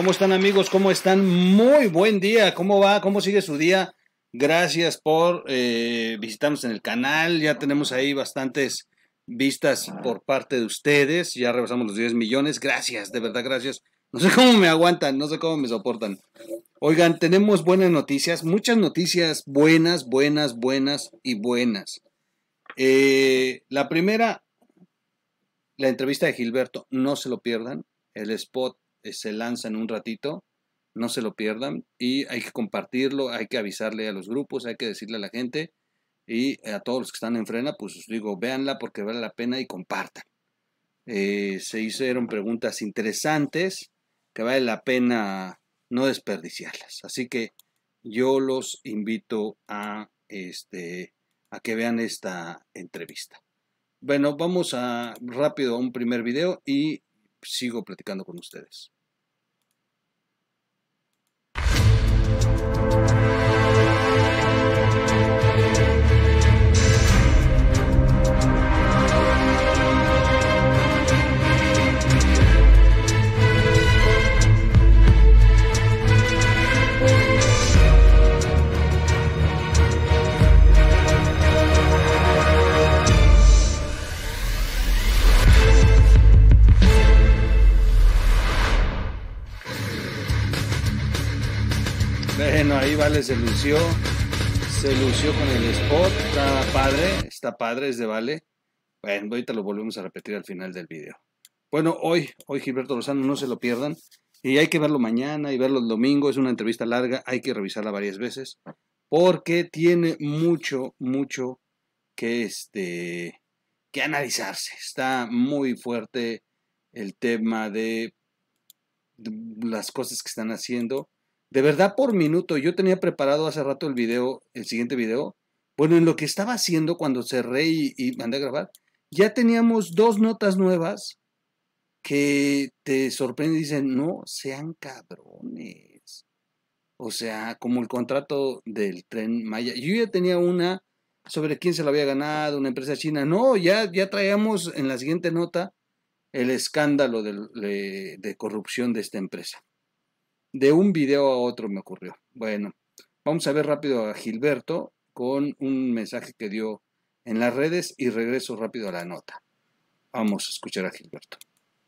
¿Cómo están amigos? ¿Cómo están? Muy buen día. ¿Cómo va? ¿Cómo sigue su día? Gracias por eh, visitarnos en el canal. Ya tenemos ahí bastantes vistas por parte de ustedes. Ya rebasamos los 10 millones. Gracias, de verdad, gracias. No sé cómo me aguantan, no sé cómo me soportan. Oigan, tenemos buenas noticias, muchas noticias buenas, buenas, buenas y buenas. Eh, la primera, la entrevista de Gilberto, no se lo pierdan. El spot eh, se lanza en un ratito, no se lo pierdan y hay que compartirlo, hay que avisarle a los grupos, hay que decirle a la gente y a todos los que están en frena, pues os digo, véanla porque vale la pena y compartan. Eh, se hicieron preguntas interesantes que vale la pena no desperdiciarlas. Así que yo los invito a, este, a que vean esta entrevista. Bueno, vamos a rápido a un primer video y sigo platicando con ustedes. Bueno, ahí Vale se lució. Se lució con el spot. Está padre, está padre, es de Vale. Bueno, ahorita lo volvemos a repetir al final del video. Bueno, hoy, hoy Gilberto Lozano, no se lo pierdan. Y hay que verlo mañana y verlo el domingo. Es una entrevista larga, hay que revisarla varias veces. Porque tiene mucho, mucho que, este, que analizarse. Está muy fuerte el tema de las cosas que están haciendo de verdad, por minuto, yo tenía preparado hace rato el video, el siguiente video. Bueno, en lo que estaba haciendo cuando cerré y, y mandé a grabar, ya teníamos dos notas nuevas que te sorprenden dicen, no, sean cabrones. O sea, como el contrato del tren Maya. Yo ya tenía una sobre quién se la había ganado, una empresa china. No, ya, ya traíamos en la siguiente nota el escándalo de corrupción de esta empresa de un video a otro me ocurrió. Bueno, vamos a ver rápido a Gilberto con un mensaje que dio en las redes y regreso rápido a la nota. Vamos a escuchar a Gilberto.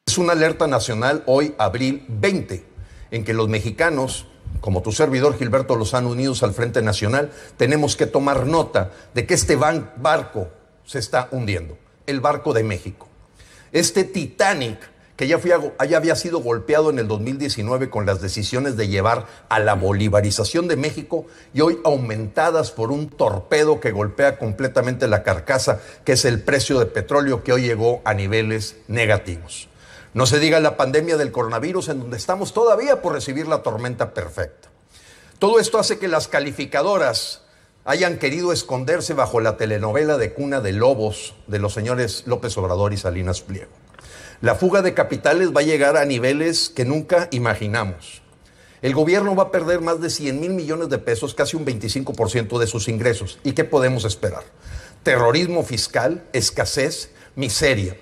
Es una alerta nacional hoy, abril 20, en que los mexicanos, como tu servidor Gilberto los han unidos al Frente Nacional, tenemos que tomar nota de que este barco se está hundiendo, el barco de México. Este Titanic que ya, había sido golpeado en el 2019 con las decisiones de llevar a la bolivarización de México y hoy aumentadas por un torpedo que golpea completamente la carcasa, que es el precio de petróleo que hoy llegó a niveles negativos. No se diga la pandemia del coronavirus en donde estamos todavía por recibir la tormenta perfecta. Todo esto hace que las calificadoras hayan querido esconderse bajo la telenovela de Cuna de Lobos de los señores López Obrador y Salinas Pliego. La fuga de capitales va a llegar a niveles que nunca imaginamos. El gobierno va a perder más de 100 mil millones de pesos, casi un 25% de sus ingresos. ¿Y qué podemos esperar? Terrorismo fiscal, escasez, miseria.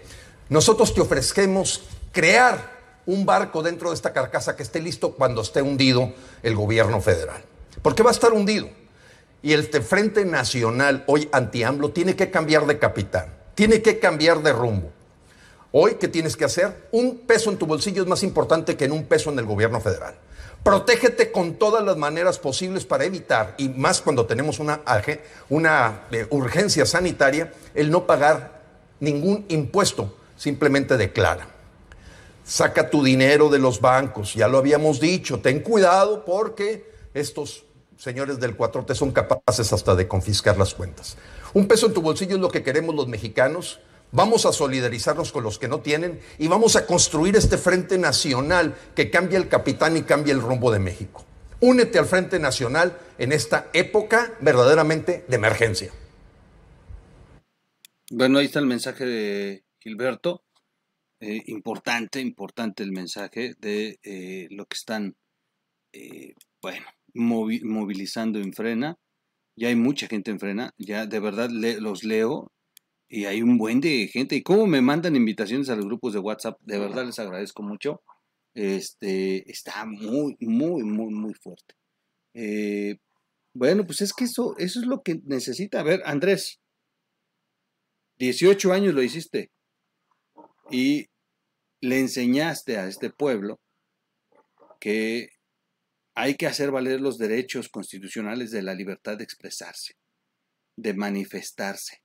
Nosotros te ofrecemos crear un barco dentro de esta carcasa que esté listo cuando esté hundido el gobierno federal. Porque va a estar hundido. Y el Frente Nacional, hoy anti tiene que cambiar de capitán, tiene que cambiar de rumbo. Hoy, ¿qué tienes que hacer? Un peso en tu bolsillo es más importante que en un peso en el gobierno federal. Protégete con todas las maneras posibles para evitar, y más cuando tenemos una, eh, urgencia sanitaria, el no pagar ningún impuesto, simplemente declara. Saca tu dinero de los bancos, ya lo habíamos dicho, ten cuidado porque estos señores del 4T son capaces hasta de confiscar las cuentas. Un peso en tu bolsillo es lo que queremos los mexicanos Vamos a solidarizarnos con los que no tienen y vamos a construir este Frente Nacional que cambia el capitán y cambia el rumbo de México. Únete al Frente Nacional en esta época verdaderamente de emergencia. Bueno, ahí está el mensaje de Gilberto. Eh, importante, importante el mensaje de eh, lo que están, eh, bueno, movilizando en frena. Ya hay mucha gente en frena, ya de verdad los leo y hay un buen de gente. ¿Y cómo me mandan invitaciones a los grupos de WhatsApp? De verdad les agradezco mucho. Este, está muy, muy, muy, muy fuerte. Eh, bueno, pues es que eso, eso es lo que necesita. A ver, Andrés, 18 años lo hiciste y le enseñaste a este pueblo que hay que hacer valer los derechos constitucionales de la libertad de expresarse, de manifestarse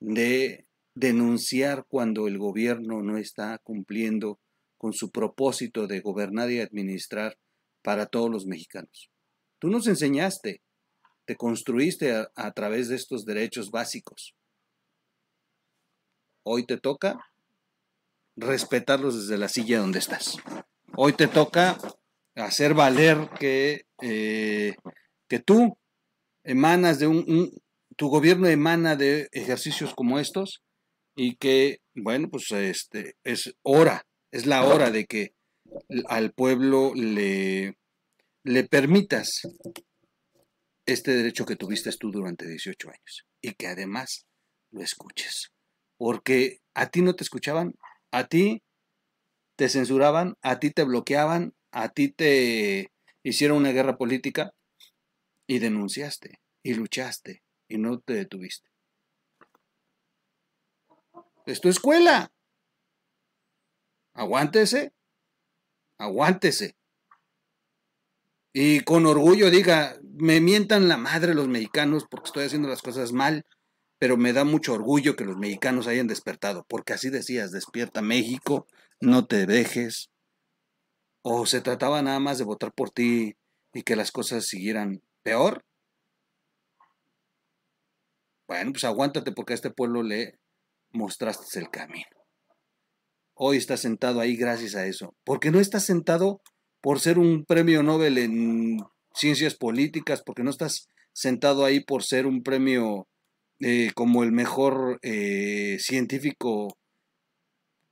de denunciar cuando el gobierno no está cumpliendo con su propósito de gobernar y administrar para todos los mexicanos. Tú nos enseñaste, te construiste a, través de estos derechos básicos. Hoy te toca respetarlos desde la silla donde estás. Hoy te toca hacer valer que, eh, que tú emanas de un, tu gobierno emana de ejercicios como estos y que, bueno, pues este, es hora, es la hora de que al pueblo le, le permitas este derecho que tuviste tú durante 18 años y que además lo escuches. Porque a ti no te escuchaban, a ti te censuraban, a ti te bloqueaban, a ti te hicieron una guerra política y denunciaste y luchaste y no te detuviste. Es tu escuela. Aguántese. Aguántese. Y con orgullo diga, me mientan la madre los mexicanos porque estoy haciendo las cosas mal, pero me da mucho orgullo que los mexicanos hayan despertado, porque así decías, despierta México, no te dejes. O se trataba nada más de votar por ti y que las cosas siguieran peor. Bueno, pues aguántate porque a este pueblo le mostraste el camino. Hoy estás sentado ahí gracias a eso. Porque no estás sentado por ser un premio Nobel en ciencias políticas, porque no estás sentado ahí por ser un premio eh, como el mejor eh, científico,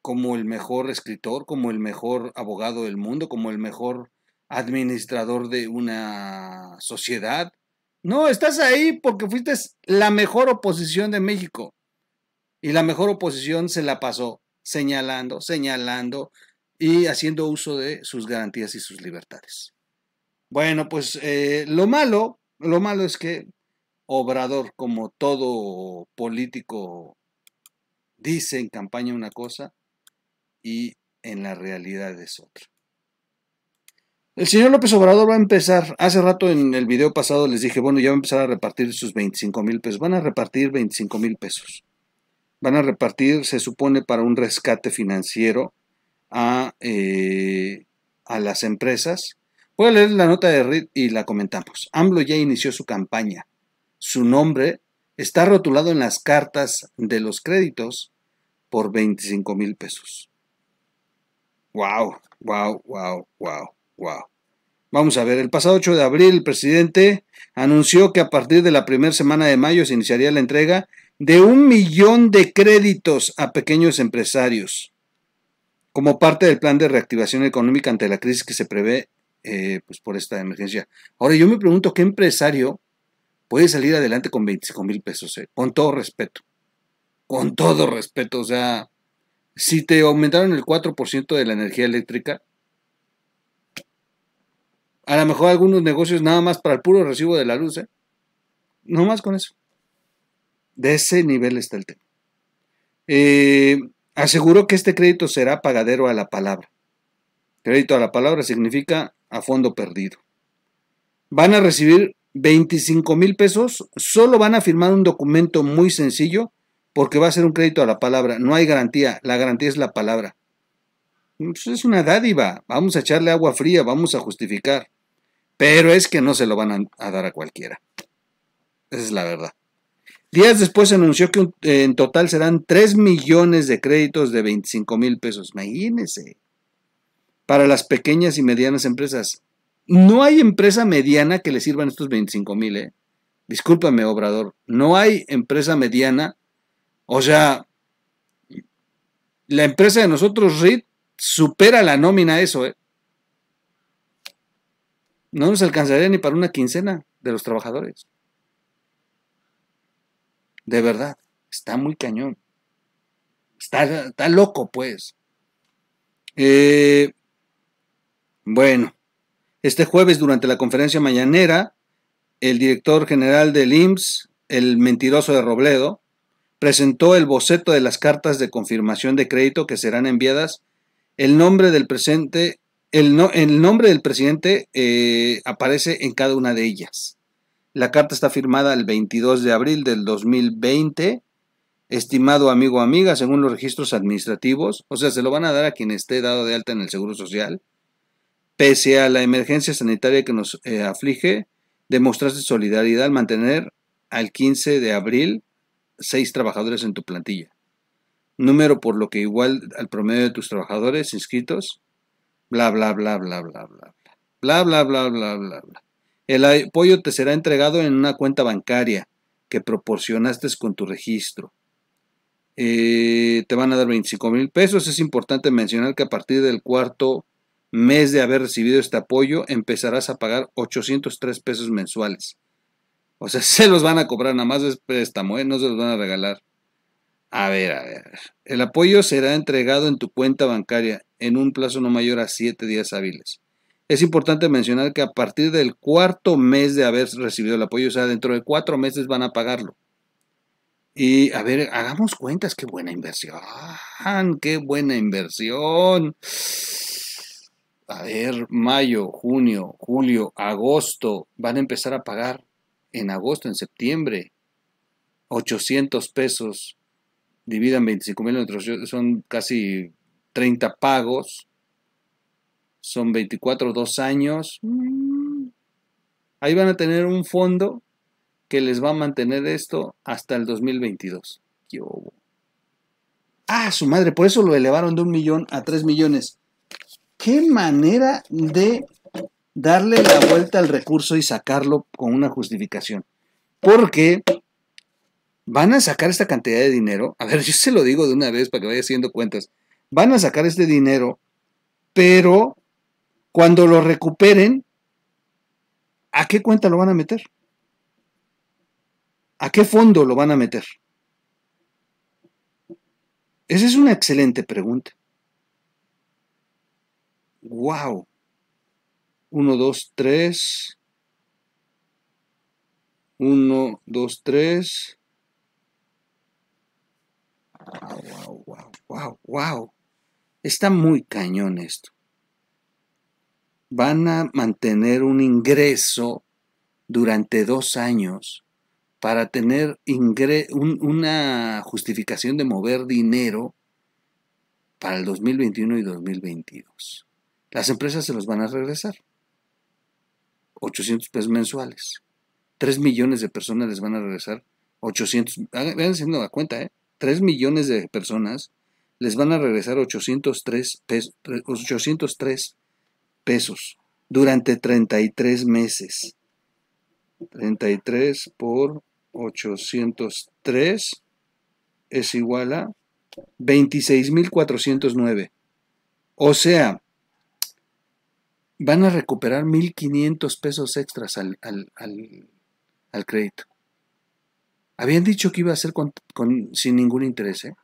como el mejor escritor, como el mejor abogado del mundo, como el mejor administrador de una sociedad, no, estás ahí porque fuiste la mejor oposición de México. Y la mejor oposición se la pasó señalando, señalando y haciendo uso de sus garantías y sus libertades. Bueno, pues eh, lo malo, lo malo es que Obrador, como todo político, dice en campaña una cosa y en la realidad es otra. El señor López Obrador va a empezar, hace rato en el video pasado les dije, bueno, ya va a empezar a repartir sus 25 mil pesos. Van a repartir 25 mil pesos. Van a repartir, se supone, para un rescate financiero a, eh, a las empresas. Voy a leer la nota de RIT y la comentamos. AMLO ya inició su campaña. Su nombre está rotulado en las cartas de los créditos por 25 mil pesos. ¡Wow! ¡Wow! ¡Wow! ¡Wow! Wow. Vamos a ver, el pasado 8 de abril el presidente anunció que a partir de la primera semana de mayo se iniciaría la entrega de un millón de créditos a pequeños empresarios como parte del plan de reactivación económica ante la crisis que se prevé eh, pues por esta emergencia. Ahora yo me pregunto qué empresario puede salir adelante con 25 mil pesos, eh? con todo respeto, con todo respeto, o sea, si te aumentaron el 4% de la energía eléctrica, a lo mejor algunos negocios nada más para el puro recibo de la luz, ¿eh? No más con eso. De ese nivel está el tema. Eh, aseguró que este crédito será pagadero a la palabra. Crédito a la palabra significa a fondo perdido. Van a recibir 25 mil pesos, solo van a firmar un documento muy sencillo porque va a ser un crédito a la palabra, no hay garantía, la garantía es la palabra. Pues es una dádiva, vamos a echarle agua fría, vamos a justificar. Pero es que no se lo van a, dar a cualquiera. Esa es la verdad. Días después se anunció que en total serán 3 millones de créditos de 25 mil pesos. Imagínense. Para las pequeñas y medianas empresas. No hay empresa mediana que le sirvan estos 25 mil, ¿eh? Discúlpame, Obrador. No hay empresa mediana. O sea, la empresa de nosotros, RIT, supera la nómina eso, ¿eh? No nos alcanzaría ni para una quincena de los trabajadores. De verdad, está muy cañón. Está, loco, pues. Eh, bueno, este jueves durante la conferencia mañanera, el director general del IMSS, el mentiroso de Robledo, presentó el boceto de las cartas de confirmación de crédito que serán enviadas. El nombre del presente el, nombre del presidente eh, aparece en cada una de ellas. La carta está firmada el 22 de abril del 2020. Estimado amigo o amiga, según los registros administrativos, o sea, se lo van a dar a quien esté dado de alta en el Seguro Social. Pese a la emergencia sanitaria que nos eh, aflige, demostraste solidaridad al mantener al 15 de abril seis trabajadores en tu plantilla número por lo que igual al promedio de tus trabajadores inscritos Bla, bla, bla, bla, bla, bla, bla, bla, bla, bla, bla, bla. El apoyo te será entregado en una cuenta bancaria que proporcionaste con tu registro. te van a dar 25 mil pesos. Es importante mencionar que a partir del cuarto mes de haber recibido este apoyo, empezarás a pagar 803 pesos mensuales. O sea, se los van a cobrar, nada más de préstamo, no se los van a regalar. A ver, a ver. El apoyo será entregado en tu cuenta bancaria en un plazo no mayor a siete días hábiles. Es importante mencionar que a partir del cuarto mes de haber recibido el apoyo, o sea, dentro de cuatro meses van a pagarlo. Y a ver, hagamos cuentas, qué buena inversión, qué buena inversión. A ver, mayo, junio, julio, agosto, van a empezar a pagar en agosto, en septiembre, 800 pesos, dividan 25 mil, son casi 30 pagos, son 24, dos años. Mm. Ahí van a tener un fondo que les va a mantener esto hasta el 2022. Ah, su madre, por eso lo elevaron de un millón a tres millones. Qué manera de darle la vuelta al recurso y sacarlo con una justificación. Porque van a sacar esta cantidad de dinero. A ver, yo se lo digo de una vez para que vaya haciendo cuentas van a sacar este dinero, pero cuando lo recuperen, ¿a qué cuenta lo van a meter? ¿A qué fondo lo van a meter? Esa es una excelente pregunta. ¡Wow! Uno, dos, tres. Uno, dos, tres. Wow, wow, wow, wow, Está muy cañón esto. Van a mantener un ingreso durante dos años para tener una justificación de mover dinero para el 2021 y 2022. Las empresas se los van a regresar. 800 pesos mensuales. 3 millones de personas les van a regresar 800. Vean haciendo la cuenta, ¿eh? 3 millones de personas les van a regresar 803 pesos, durante 33 meses. 33 por 803 es igual a 26.409. O sea, van a recuperar 1.500 pesos extras al, crédito. Habían dicho que iba a ser sin ningún interés. ¿eh?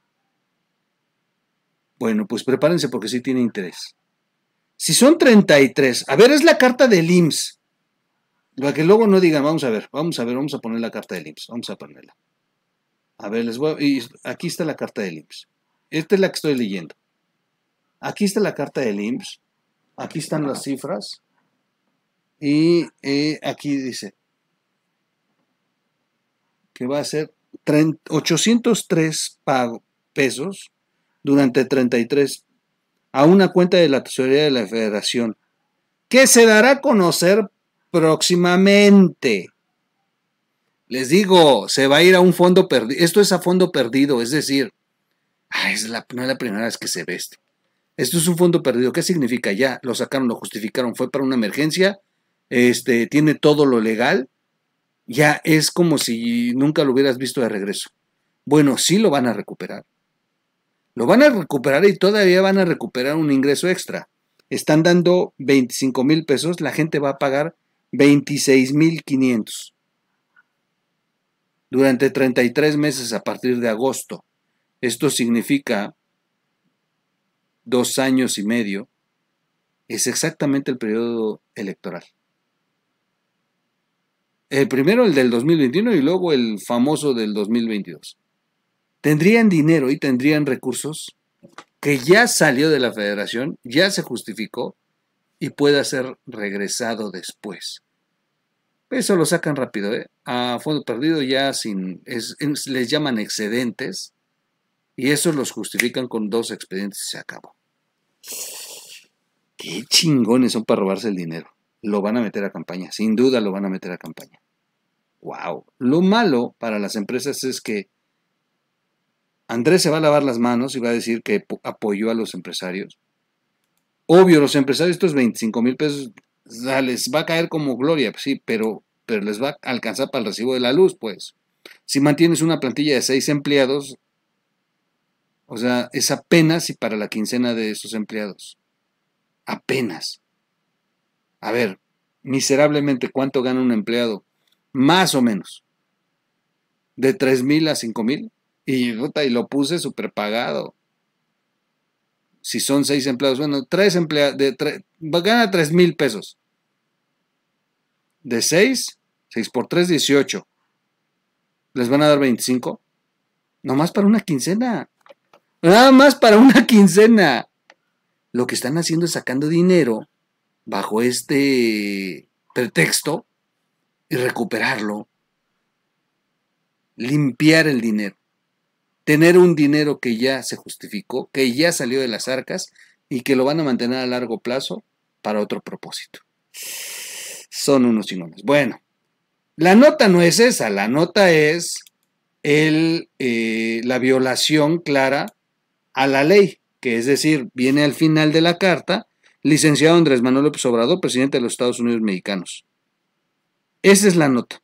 Bueno, pues prepárense porque sí tiene interés. Si son 33, a ver, es la carta del IMSS. Para que luego no digan, vamos a ver, vamos a ver, vamos a poner la carta del IMSS, vamos a ponerla. A ver, les voy a... Y aquí está la carta del IMSS. Esta es la que estoy leyendo. Aquí está la carta del IMSS, aquí están las cifras, y eh, aquí dice que va a ser 803 pesos durante 33 a una cuenta de la Tesorería de la Federación, que se dará a conocer próximamente. Les digo, se va a ir a un fondo perdido. Esto es a fondo perdido, es decir, ah, es la, no es la primera vez que se ve esto Esto es un fondo perdido. ¿Qué significa? Ya lo sacaron, lo justificaron, fue para una emergencia, este, tiene todo lo legal, ya es como si nunca lo hubieras visto de regreso. Bueno, sí lo van a recuperar. Lo van a recuperar y todavía van a recuperar un ingreso extra. Están dando 25 mil pesos, la gente va a pagar 26 mil 500 durante 33 meses a partir de agosto. Esto significa dos años y medio. Es exactamente el periodo electoral. El primero el del 2021 y luego el famoso del 2022 tendrían dinero y tendrían recursos que ya salió de la federación, ya se justificó y pueda ser regresado después. Eso lo sacan rápido, ¿eh? a fondo perdido ya sin, les llaman excedentes y eso los justifican con dos expedientes y se acabó. Qué chingones son para robarse el dinero. Lo van a meter a campaña, sin duda lo van a meter a campaña. Wow. Lo malo para las empresas es que Andrés se va a lavar las manos y va a decir que apoyó a los empresarios. Obvio, los empresarios estos 25 mil pesos les va a caer como gloria, sí, pero, pero les va a alcanzar para el recibo de la luz, pues. Si mantienes una plantilla de seis empleados, o sea, es apenas y para la quincena de esos empleados. Apenas. A ver, miserablemente, ¿cuánto gana un empleado? Más o menos. ¿De 3 mil a 5 mil? Y, y lo puse super pagado. Si son seis empleados, bueno, tres empleados, gana tres mil pesos. De seis, seis por tres, dieciocho. Les van a dar 25. Nomás para una quincena. Nada más para una quincena. Lo que están haciendo es sacando dinero bajo este pretexto y recuperarlo. Limpiar el dinero tener un dinero que ya se justificó, que ya salió de las arcas y que lo van a mantener a largo plazo para otro propósito. Son unos sinónimos. Bueno, la nota no es esa, la nota es el, eh, la violación clara a la ley, que es decir, viene al final de la carta, licenciado Andrés Manuel López Obrador, presidente de los Estados Unidos mexicanos. Esa es la nota.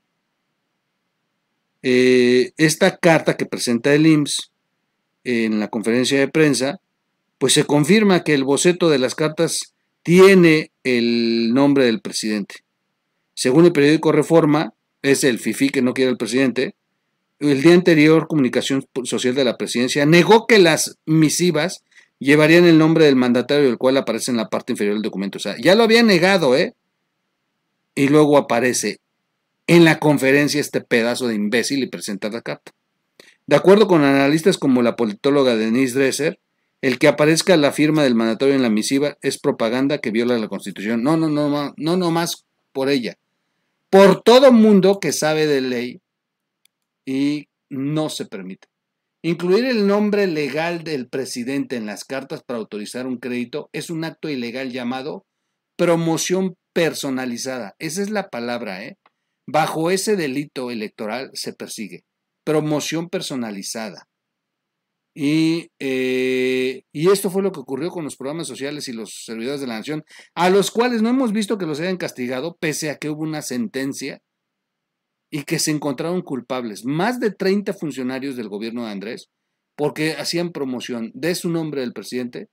Eh, esta carta que presenta el IMSS en la conferencia de prensa, pues se confirma que el boceto de las cartas tiene el nombre del presidente. Según el periódico Reforma, es el FIFI que no quiere el presidente. El día anterior, Comunicación Social de la Presidencia negó que las misivas llevarían el nombre del mandatario, el cual aparece en la parte inferior del documento. O sea, ya lo había negado, ¿eh? Y luego aparece en la conferencia este pedazo de imbécil y presenta la carta. De acuerdo con analistas como la politóloga Denise Dresser, el que aparezca la firma del mandatorio en la misiva es propaganda que viola la Constitución. no, no, no, no, no más por ella. Por todo mundo que sabe de ley y no se permite. Incluir el nombre legal del presidente en las cartas para autorizar un crédito es un acto ilegal llamado promoción personalizada. Esa es la palabra, ¿eh? Bajo ese delito electoral se persigue promoción personalizada. Eh, y, esto fue lo que ocurrió con los programas sociales y los servidores de la nación, a los cuales no hemos visto que los hayan castigado, pese a que hubo una sentencia y que se encontraron culpables más de 30 funcionarios del gobierno de Andrés, porque hacían promoción de su nombre del presidente,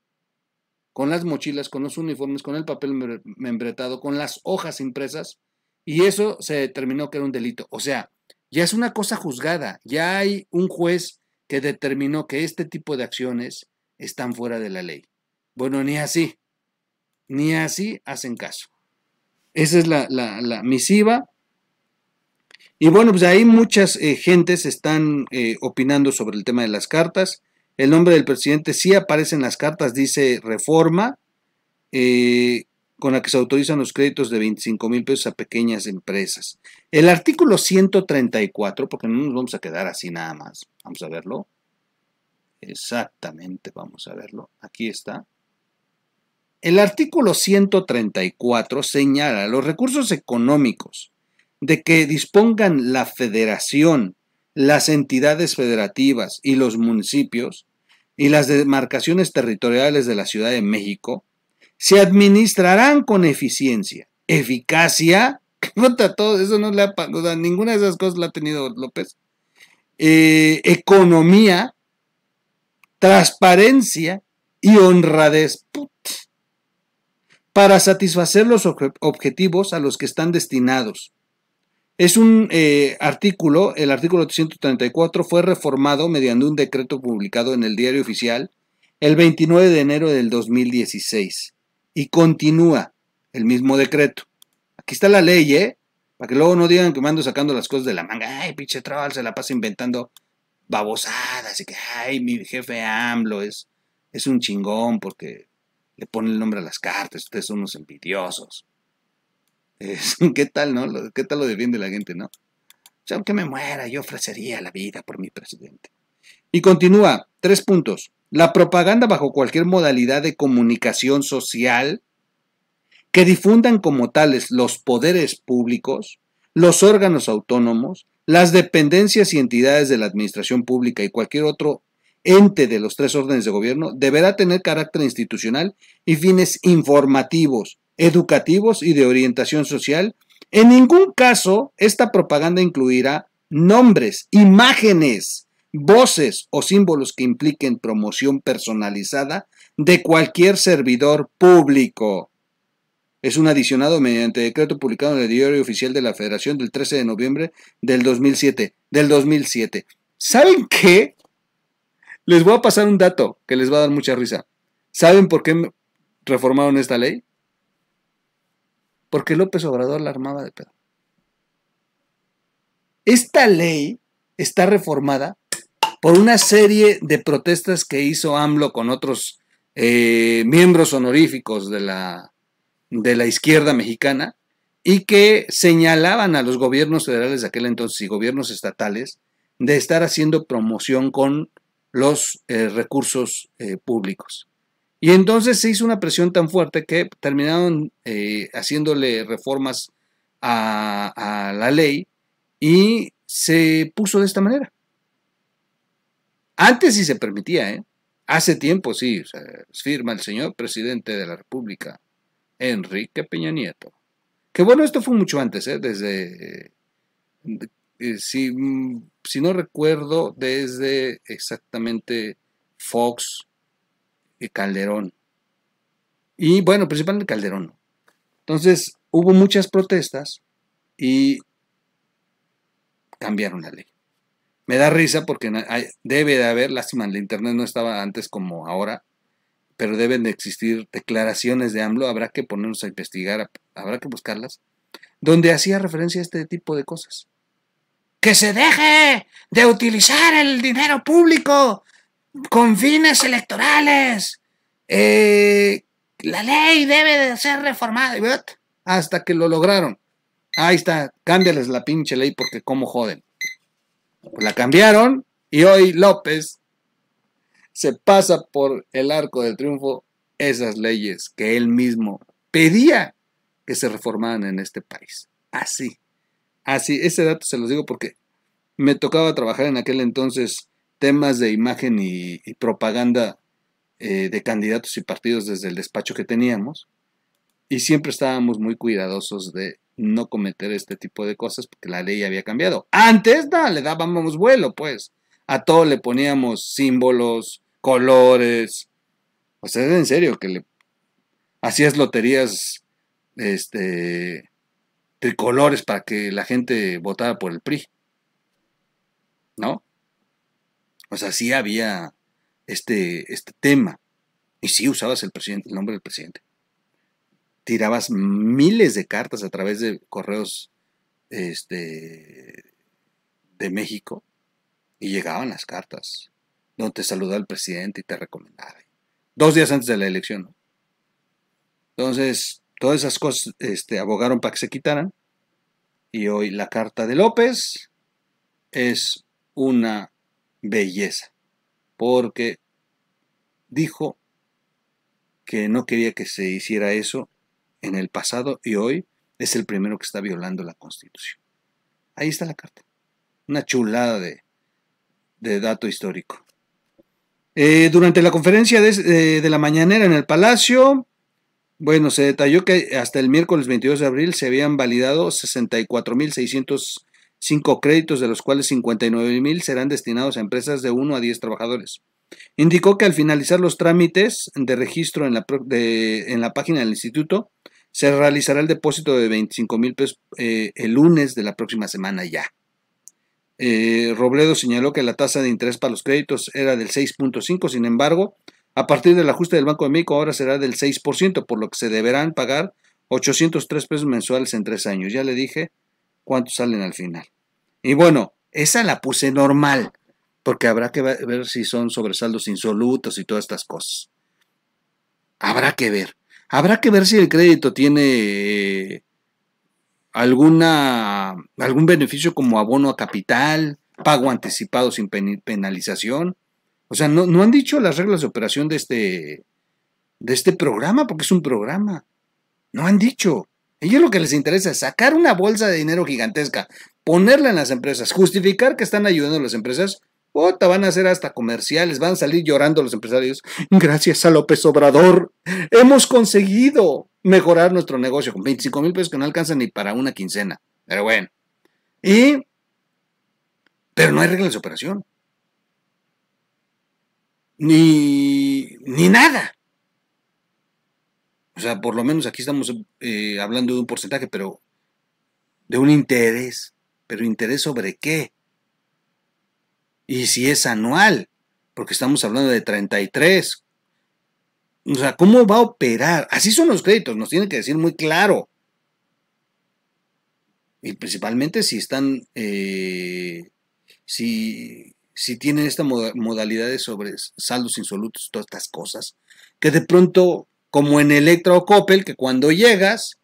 con las mochilas, con los uniformes, con el papel membretado, con las hojas impresas, y eso se determinó que era un delito. O sea, ya es una cosa juzgada, ya hay un juez que determinó que este tipo de acciones están fuera de la ley. Bueno, ni así, ni así hacen caso. Esa es la, misiva. Y bueno, pues ahí muchas eh, gentes están eh, opinando sobre el tema de las cartas. El nombre del presidente sí aparece en las cartas, dice reforma. Eh, con la que se autorizan los créditos de 25 mil pesos a pequeñas empresas. El artículo 134, porque no nos vamos a quedar así nada más. Vamos a verlo. Exactamente, vamos a verlo. Aquí está. El artículo 134 señala los recursos económicos de que dispongan la federación, las entidades federativas y los municipios y las demarcaciones territoriales de la Ciudad de México se administrarán con eficiencia, eficacia, todo eso no le ha, o sea, ninguna de esas cosas la ha tenido López, eh, economía, transparencia y honradez. para satisfacer los objetivos a los que están destinados. Es un eh, artículo, el artículo 834 fue reformado mediante un decreto publicado en el diario oficial el 29 de enero del 2016. Y continúa el mismo decreto. Aquí está la ley, ¿eh? Para que luego no digan que me ando sacando las cosas de la manga. Ay, pinche troll, se la pasa inventando babosadas. Y que, ay, mi jefe AMLO es, es un chingón porque le pone el nombre a las cartas. Ustedes son unos envidiosos. ¿Qué tal, no? ¿Qué tal lo defiende la gente, no? O pues, sea, aunque me muera, yo ofrecería la vida por mi presidente. Y continúa, tres puntos. La propaganda bajo cualquier modalidad de comunicación social que difundan como tales los poderes públicos, los órganos autónomos, las dependencias y entidades de la administración pública y cualquier otro ente de los tres órdenes de gobierno deberá tener carácter institucional y fines informativos, educativos y de orientación social. En ningún caso esta propaganda incluirá nombres, imágenes, voces o símbolos que impliquen promoción personalizada de cualquier servidor público. Es un adicionado mediante decreto publicado en el Diario Oficial de la Federación del 13 de noviembre del 2007. Del 2007. ¿Saben qué? Les voy a pasar un dato que les va a dar mucha risa. ¿Saben por qué reformaron esta ley? Porque López Obrador la armaba de pedo. Esta ley está reformada por una serie de protestas que hizo AMLO con otros eh, miembros honoríficos de la, de la izquierda mexicana y que señalaban a los gobiernos federales de aquel entonces y gobiernos estatales de estar haciendo promoción con los eh, recursos eh, públicos. Y entonces se hizo una presión tan fuerte que terminaron haciéndole reformas a, la ley y se puso de esta manera. Antes sí se permitía, ¿eh? Hace tiempo sí, firma el señor presidente de la República, Enrique Peña Nieto. Que bueno, esto fue mucho antes, ¿eh? Desde, eh, eh, si, mm, si no recuerdo, desde exactamente Fox y Calderón. Y bueno, principalmente Calderón. Entonces, hubo muchas protestas y cambiaron la ley. Me da risa porque debe de haber, lástima, el internet no estaba antes como ahora, pero deben de existir declaraciones de AMLO, habrá que ponernos a investigar, habrá que buscarlas, donde hacía referencia a este tipo de cosas. Que se deje de utilizar el dinero público con fines electorales. Eh, la ley debe de ser reformada. Hasta que lo lograron. Ahí está, cámbiales la pinche ley porque cómo joden. Pues la cambiaron y hoy López se pasa por el arco del triunfo esas leyes que él mismo pedía que se reformaran en este país. Así, así, ese dato se los digo porque me tocaba trabajar en aquel entonces temas de imagen y, propaganda eh, de candidatos y partidos desde el despacho que teníamos y siempre estábamos muy cuidadosos de no cometer este tipo de cosas porque la ley había cambiado. Antes, le dábamos vuelo, pues. A todo le poníamos símbolos, colores. O sea, en serio que le hacías loterías este tricolores para que la gente votara por el PRI. ¿No? O sea, sí había este, este tema. Y sí usabas el presidente, el nombre del presidente tirabas miles de cartas a través de correos este, de México y llegaban las cartas donde te saludaba el presidente y te recomendaba. Dos días antes de la elección. Entonces, todas esas cosas este, abogaron para que se quitaran. Y hoy la carta de López es una belleza, porque dijo que no quería que se hiciera eso en el pasado y hoy es el primero que está violando la Constitución. Ahí está la carta. Una chulada de, dato histórico. Eh, durante la conferencia eh, de, la mañanera en el Palacio, bueno, se detalló que hasta el miércoles 22 de abril se habían validado 64.605 créditos, de los cuales 59.000 serán destinados a empresas de 1 a 10 trabajadores. Indicó que al finalizar los trámites de registro en la, en la página del instituto, se realizará el depósito de 25 mil pesos eh, el lunes de la próxima semana ya. Eh, Robledo señaló que la tasa de interés para los créditos era del 6.5, sin embargo, a partir del ajuste del Banco de México ahora será del 6%, por lo que se deberán pagar 803 pesos mensuales en tres años. Ya le dije cuántos salen al final. Y bueno, esa la puse normal, porque habrá que ver si son sobresaldos insolutos y todas estas cosas. Habrá que ver. Habrá que ver si el crédito tiene eh, alguna, algún beneficio como abono a capital, pago anticipado sin penalización. O sea, no, no han dicho las reglas de operación de este, de este programa, porque es un programa. No han dicho. ellos lo que les interesa es sacar una bolsa de dinero gigantesca, ponerla en las empresas, justificar que están ayudando a las empresas van a ser hasta comerciales, van a salir llorando los empresarios. Gracias a López Obrador, hemos conseguido mejorar nuestro negocio con 25 mil pesos que no alcanzan ni para una quincena. Pero bueno. Y. Pero no hay reglas de operación. Ni. ni nada. O sea, por lo menos aquí estamos eh, hablando de un porcentaje, pero de un interés. ¿Pero interés sobre qué? Y si es anual, porque estamos hablando de 33. O sea, ¿cómo va a operar? Así son los créditos, nos tienen que decir muy claro. Y principalmente si están, eh, si, si tienen esta modalidad de sobre saldos insolutos, todas estas cosas, que de pronto, como en Electra o Coppel, que cuando llegas,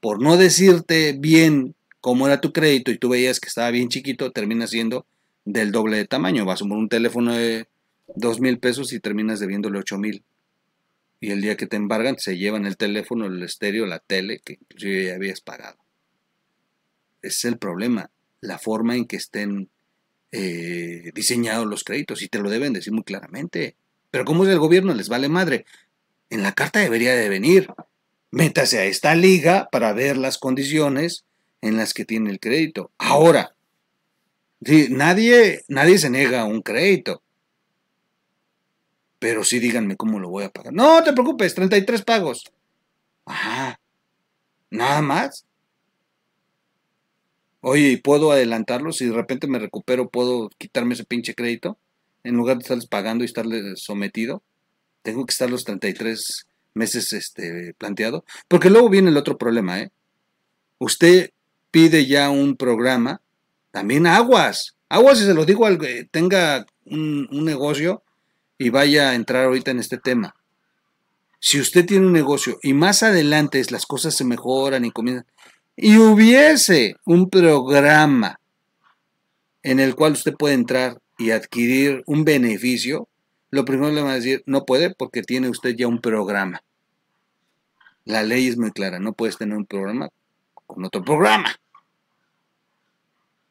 por no decirte bien cómo era tu crédito y tú veías que estaba bien chiquito, termina siendo del doble de tamaño. Vas a un teléfono de dos mil pesos y terminas debiéndole ocho mil. Y el día que te embargan, se llevan el teléfono, el estéreo, la tele que ya habías pagado. Ese es el problema, la forma en que estén eh, diseñados los créditos. Y te lo deben decir muy claramente. Pero como es el gobierno, les vale madre. En la carta debería de venir. Métase a esta liga para ver las condiciones en las que tiene el crédito. Ahora, nadie, nadie se niega un crédito. Pero sí díganme cómo lo voy a pagar. No te preocupes, 33 pagos. Ajá. Nada más. Oye, puedo adelantarlo? Si de repente me recupero, ¿puedo quitarme ese pinche crédito? En lugar de estarles pagando y estarles sometido. Tengo que estar los 33 meses este, planteado. Porque luego viene el otro problema, ¿eh? Usted pide ya un programa también aguas. Aguas, si se lo digo al que tenga un, negocio y vaya a entrar ahorita en este tema. Si usted tiene un negocio y más adelante las cosas se mejoran y comienzan, y hubiese un programa en el cual usted puede entrar y adquirir un beneficio, lo primero le van a decir, no puede porque tiene usted ya un programa. La ley es muy clara, no puedes tener un programa con otro programa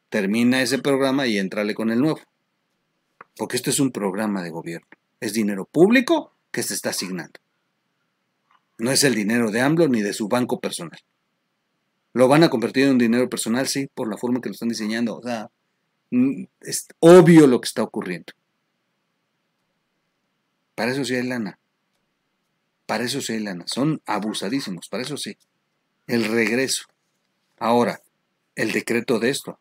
termina ese programa y entrale con el nuevo. Porque esto es un programa de gobierno. Es dinero público que se está asignando. No es el dinero de AMLO ni de su banco personal. Lo van a convertir en un dinero personal, sí, por la forma que lo están diseñando. O sea, es obvio lo que está ocurriendo. Para eso sí hay lana. Para eso sí hay lana. Son abusadísimos, para eso sí. El regreso. Ahora, el decreto de esto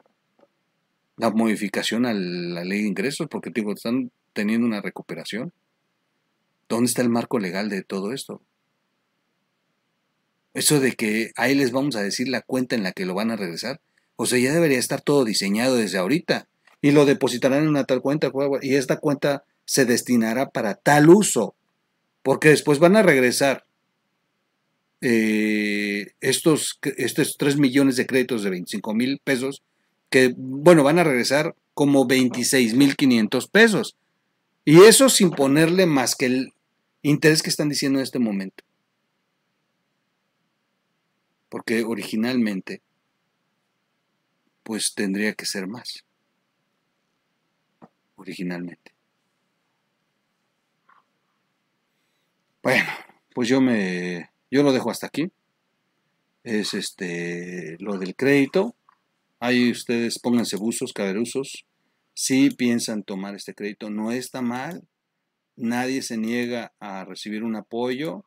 la modificación a la ley de ingresos, porque están teniendo una recuperación. ¿Dónde está el marco legal de todo esto? Eso de que ahí les vamos a decir la cuenta en la que lo van a regresar. O sea, ya debería estar todo diseñado desde ahorita. Y lo depositarán en una tal cuenta. Y esta cuenta se destinará para tal uso. Porque después van a regresar eh, estos, estos 3 millones de créditos de 25 mil pesos que bueno, van a regresar como 26.500 pesos. Y eso sin ponerle más que el interés que están diciendo en este momento. Porque originalmente, pues tendría que ser más. Originalmente. Bueno, pues yo me yo lo dejo hasta aquí. Es este lo del crédito. Ahí ustedes pónganse buzos, caderuzos. Si piensan tomar este crédito, no está mal. Nadie se niega a recibir un apoyo.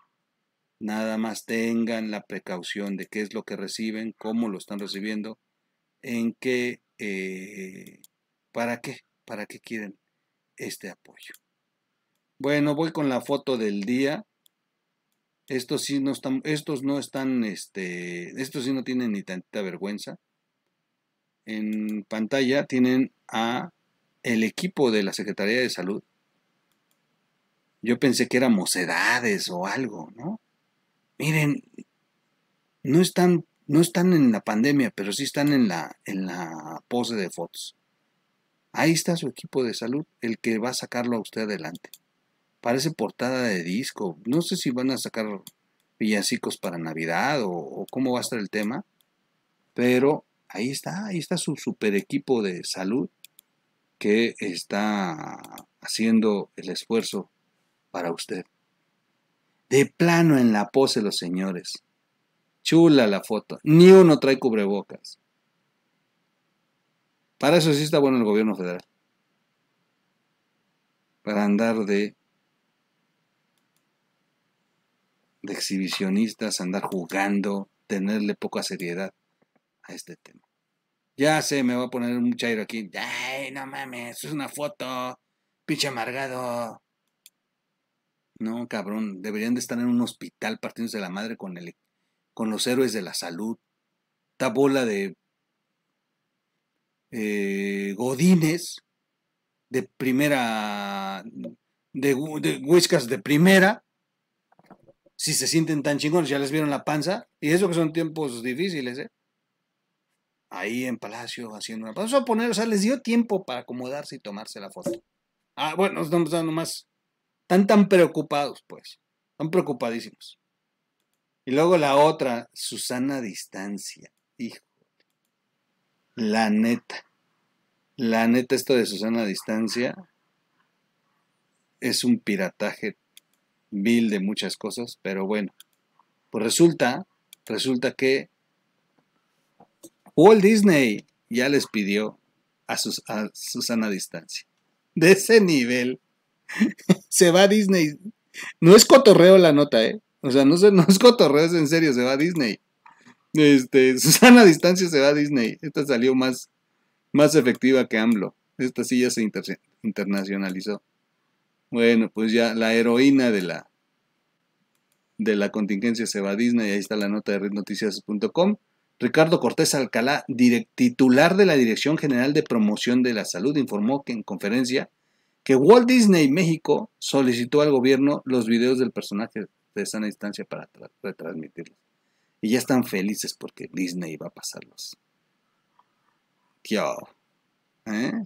Nada más tengan la precaución de qué es lo que reciben, cómo lo están recibiendo, en qué, eh, para qué, para qué quieren este apoyo. Bueno, voy con la foto del día. Estos sí no están, estos no están, este, estos sí no tienen ni tantita vergüenza en pantalla tienen a el equipo de la Secretaría de Salud. Yo pensé que eran mocedades o algo, ¿no? Miren, no están, no están en la pandemia, pero sí están en la, en la pose de fotos. Ahí está su equipo de salud, el que va a sacarlo a usted adelante. Parece portada de disco. No sé si van a sacar villancicos para Navidad o, o cómo va a estar el tema, pero Ahí está, ahí está su super equipo de salud que está haciendo el esfuerzo para usted. De plano en la pose, los señores. Chula la foto. Ni uno trae cubrebocas. Para eso sí está bueno el gobierno federal. Para andar de, de exhibicionistas, andar jugando, tenerle poca seriedad este tema. Ya sé, me va a poner un chairo aquí. Ay, no mames, es una foto. Pinche amargado. No, cabrón, deberían de estar en un hospital partidos de la madre con, el, con los héroes de la salud. Esta bola de eh, godines de primera, de, de de primera, si se sienten tan chingones, ya les vieron la panza, y eso que son tiempos difíciles, ¿eh? ahí en Palacio haciendo una pausa. a poner, o sea, les dio tiempo para acomodarse y tomarse la foto. Ah, bueno, estamos dando más. Están tan preocupados, pues. Están preocupadísimos. Y luego la otra, Susana Distancia. Hijo. La neta. La neta, esto de Susana Distancia es un pirataje vil de muchas cosas, pero bueno. Pues resulta, resulta que Walt Disney ya les pidió a, sus, a Susana Distancia. De ese nivel. se va a Disney. No es cotorreo la nota, ¿eh? O sea, no, se, no es cotorreo, es en serio, se va a Disney. Este, Susana Distancia se va a Disney. Esta salió más, más efectiva que AMLO. Esta sí ya se internacionalizó. Bueno, pues ya la heroína de la, de la contingencia se va a Disney. Ahí está la nota de rednoticias.com. Ricardo Cortés Alcalá, titular de la Dirección General de Promoción de la Salud, informó en conferencia que Walt Disney México solicitó al gobierno los videos del personaje de sana distancia para retransmitirlos. Y ya están felices porque Disney iba a pasarlos. ¿Eh?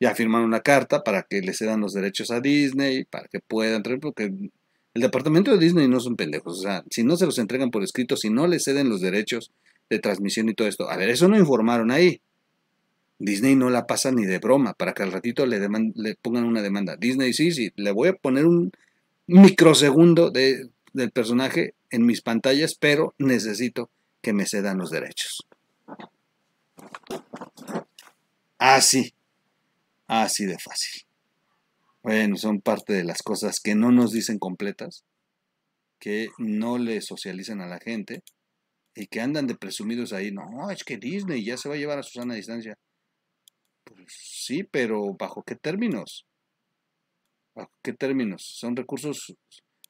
Ya firmaron una carta para que les cedan los derechos a Disney, para que puedan, porque el departamento de Disney no son pendejos. O sea, si no se los entregan por escrito, si no le ceden los derechos de transmisión y todo esto. A ver, eso no informaron ahí. Disney no la pasa ni de broma para que al ratito le, pongan una demanda. Disney sí, sí, le voy a poner un microsegundo del personaje en mis pantallas, pero necesito que me cedan los derechos. Así, así de fácil. Bueno, son parte de las cosas que no nos dicen completas, que no le socializan a la gente y que andan de presumidos ahí. No, es que Disney ya se va a llevar a Susana a distancia. Pues sí, pero ¿bajo qué términos? ¿Bajo qué términos? Son recursos.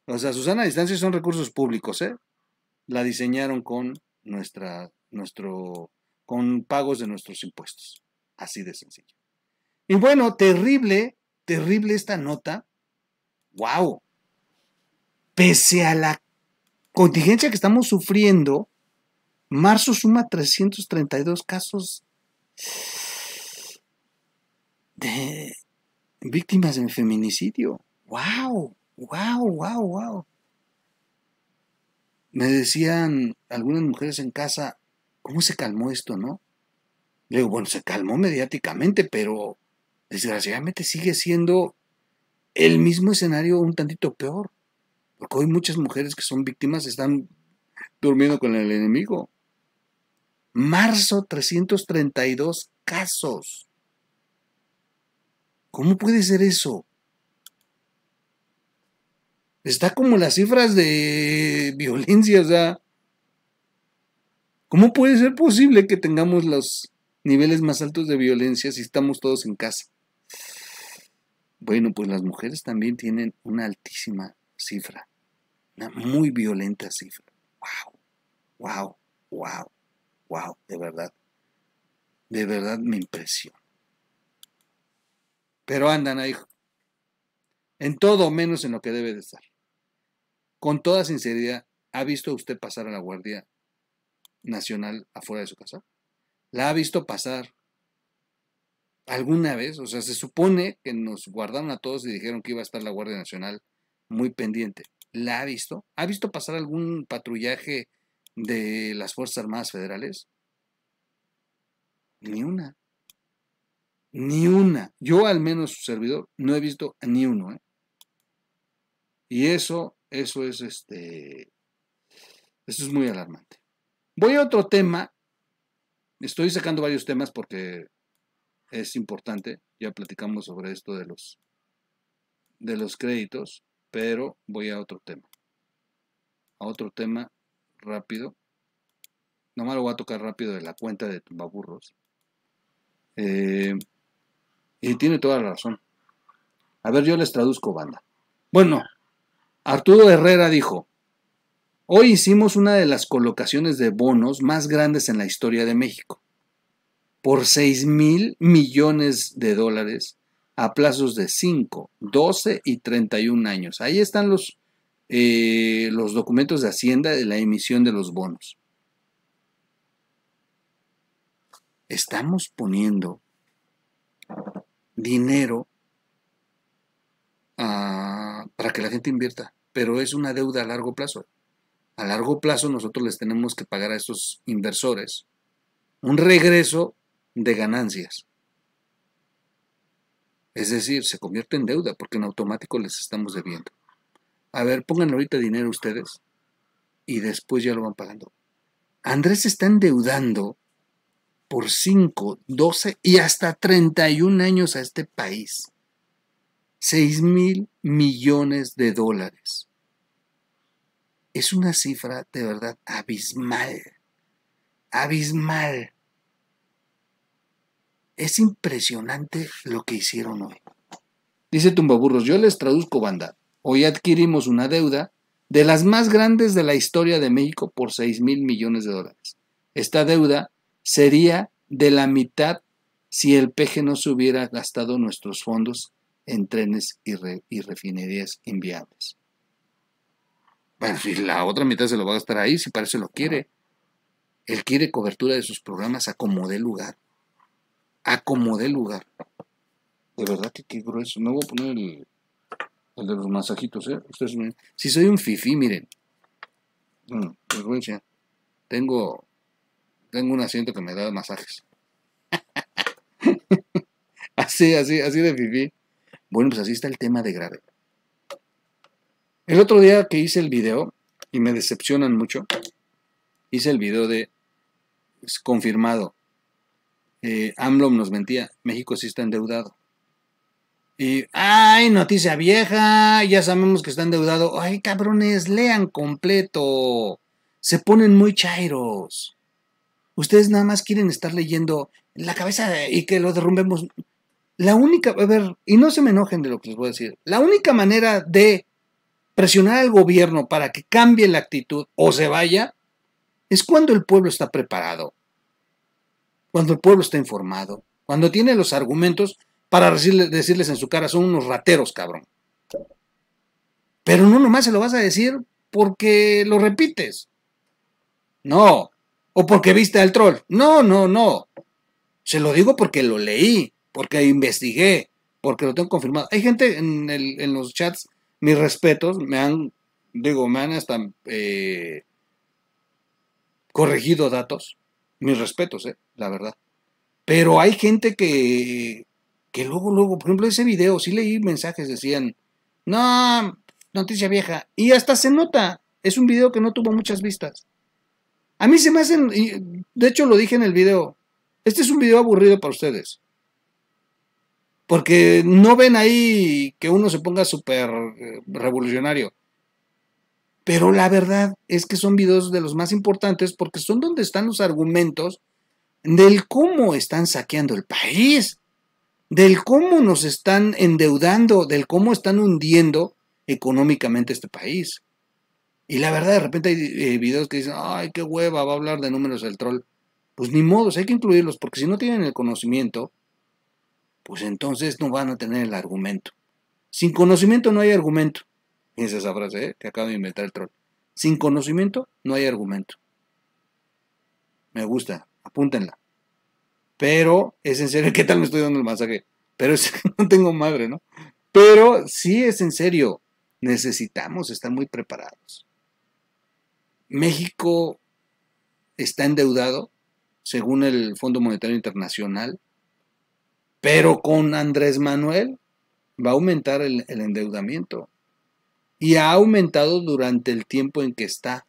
O sea, Susana a distancia son recursos públicos, ¿eh? La diseñaron con nuestra, nuestro, con pagos de nuestros impuestos. Así de sencillo. Y bueno, terrible terrible esta nota. ¡Wow! Pese a la contingencia que estamos sufriendo, marzo suma 332 casos de víctimas de feminicidio. ¡Wow! ¡Wow! ¡Wow! ¡Wow! Me decían algunas mujeres en casa, ¿cómo se calmó esto, no? Le digo, bueno, se calmó mediáticamente, pero desgraciadamente sigue siendo el mismo escenario un tantito peor. Porque hoy muchas mujeres que son víctimas están durmiendo con el enemigo. Marzo, 332 casos. ¿Cómo puede ser eso? Está como las cifras de violencia, o ¿Cómo puede ser posible que tengamos los niveles más altos de violencia si estamos todos en casa? Bueno, pues las mujeres también tienen una altísima cifra, una muy violenta cifra. ¡Wow! ¡Wow! ¡Wow! ¡Wow! De verdad, de verdad me impresiona. Pero andan ahí, en todo menos en lo que debe de estar. Con toda sinceridad, ¿ha visto usted pasar a la Guardia Nacional afuera de su casa? ¿La ha visto pasar alguna vez, o sea, se supone que nos guardaron a todos y dijeron que iba a estar la Guardia Nacional muy pendiente. ¿La ha visto? ¿Ha visto pasar algún patrullaje de las Fuerzas Armadas Federales? Ni una. Ni una. Yo al menos su servidor no he visto ni uno. ¿eh? Y eso, eso es este. Eso es muy alarmante. Voy a otro tema. Estoy sacando varios temas porque es importante. Ya platicamos sobre esto de los, de los créditos, pero voy a otro tema. A otro tema rápido. Nomás lo voy a tocar rápido de la cuenta de tumbaburros. Eh, y tiene toda la razón. A ver, yo les traduzco, banda. Bueno, Arturo Herrera dijo, hoy hicimos una de las colocaciones de bonos más grandes en la historia de México por 6 mil millones de dólares a plazos de 5, 12 y 31 años. Ahí están los, eh, los documentos de Hacienda de la emisión de los bonos. Estamos poniendo dinero ah, para que la gente invierta, pero es una deuda a largo plazo. A largo plazo nosotros les tenemos que pagar a estos inversores un regreso de ganancias. Es decir, se convierte en deuda porque en automático les estamos debiendo. A ver, pongan ahorita dinero ustedes y después ya lo van pagando. Andrés está endeudando por 5, 12 y hasta 31 años a este país. 6 mil millones de dólares. Es una cifra de verdad abismal. Abismal. Es impresionante lo que hicieron hoy. Dice Tumbaburros, yo les traduzco banda. Hoy adquirimos una deuda de las más grandes de la historia de México por 6 mil millones de dólares. Esta deuda sería de la mitad si el peje no se hubiera gastado nuestros fondos en trenes y, refinerías inviables. Bueno, si la otra mitad se lo va a gastar ahí, si parece lo quiere. Él quiere cobertura de sus programas a como dé lugar acomodé el lugar. De verdad que qué grueso. No voy a poner el, de los masajitos, ¿eh? si soy un fifí, miren. Mm, tengo, tengo un asiento que me da masajes. así, así, así de fifi. Bueno, pues así está el tema de grave. El otro día que hice el video, y me decepcionan mucho, hice el video de confirmado, eh, nos mentía, México sí está endeudado. Y, ay, noticia vieja, ya sabemos que está endeudado. Ay, cabrones, lean completo. Se ponen muy chairos. Ustedes nada más quieren estar leyendo la cabeza y que lo derrumbemos. La única, a ver, y no se me enojen de lo que les voy a decir, la única manera de presionar al gobierno para que cambie la actitud o se vaya es cuando el pueblo está preparado cuando el pueblo está informado, cuando tiene los argumentos para decirles, en su cara, son unos rateros, cabrón. Pero no nomás se lo vas a decir porque lo repites. No. O porque viste al troll. No, no, no. Se lo digo porque lo leí, porque investigué, porque lo tengo confirmado. Hay gente en, los chats, mis respetos, me han, digo, me han hasta eh, corregido datos. Mis respetos, eh, la verdad. Pero hay gente que, que luego, luego, por ejemplo, ese video, sí leí mensajes, decían, no, noticia vieja. Y hasta se nota, es un video que no tuvo muchas vistas. A mí se me hacen, de hecho lo dije en el video, este es un video aburrido para ustedes. Porque no ven ahí que uno se ponga súper eh, revolucionario. Pero la verdad es que son videos de los más importantes porque son donde están los argumentos del cómo están saqueando el país, del cómo nos están endeudando, del cómo están hundiendo económicamente este país. Y la verdad, de repente hay eh, videos que dicen, ay, qué hueva, va a hablar de números el troll. Pues ni modos, hay que incluirlos, porque si no tienen el conocimiento, pues entonces no van a tener el argumento. Sin conocimiento no hay argumento esa frase ¿eh? que acaba de inventar el troll. Sin conocimiento no hay argumento. Me gusta, apúntenla. Pero es en serio, ¿qué tal me estoy dando el masaje? Pero es no tengo madre, ¿no? Pero sí es en serio, necesitamos estar muy preparados. México está endeudado, según el Fondo Monetario Internacional, pero con Andrés Manuel va a aumentar el endeudamiento y ha aumentado durante el tiempo en que está,